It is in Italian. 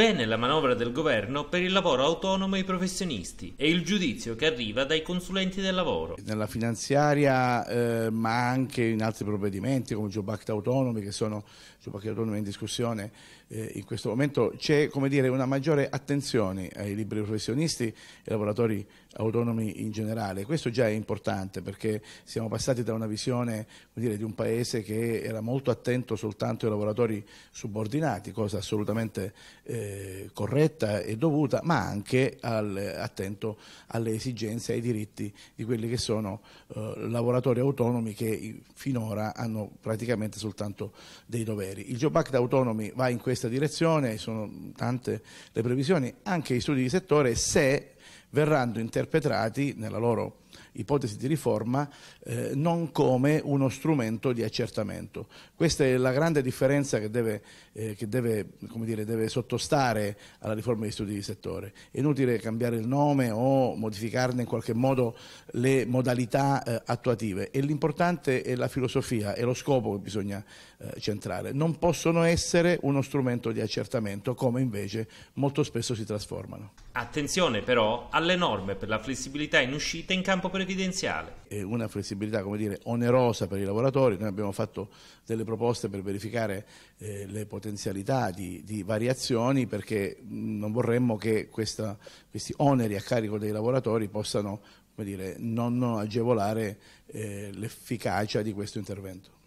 Bene la manovra del governo per il lavoro autonomo e i professionisti e il giudizio che arriva dai consulenti del lavoro. Nella finanziaria eh, ma anche in altri provvedimenti come Job Act autonomi che sono Job Act autonomi in discussione eh, in questo momento c'è una maggiore attenzione ai liberi professionisti e ai lavoratori autonomi in generale. Questo già è importante perché siamo passati da una visione dire, di un paese che era molto attento soltanto ai lavoratori subordinati, cosa assolutamente eh, eh, corretta e dovuta, ma anche al, attento alle esigenze e ai diritti di quelli che sono eh, lavoratori autonomi che finora hanno praticamente soltanto dei doveri. Il Job Act Autonomy va in questa direzione, sono tante le previsioni, anche i studi di settore se verranno interpretati nella loro ipotesi di riforma eh, non come uno strumento di accertamento. Questa è la grande differenza che deve, eh, che deve, dire, deve sottostare alla riforma degli studi di settore. È inutile cambiare il nome o modificarne in qualche modo le modalità eh, attuative e l'importante è la filosofia, è lo scopo che bisogna eh, centrare. Non possono essere uno strumento di accertamento come invece molto spesso si trasformano. Attenzione però alle norme per la flessibilità in uscita in campo per previdenziale. È una flessibilità, come dire, onerosa per i lavoratori. Noi abbiamo fatto delle proposte per verificare eh, le potenzialità di, di, variazioni perché non vorremmo che questa, questi oneri a carico dei lavoratori possano dire, non agevolare eh, l'efficacia di questo intervento.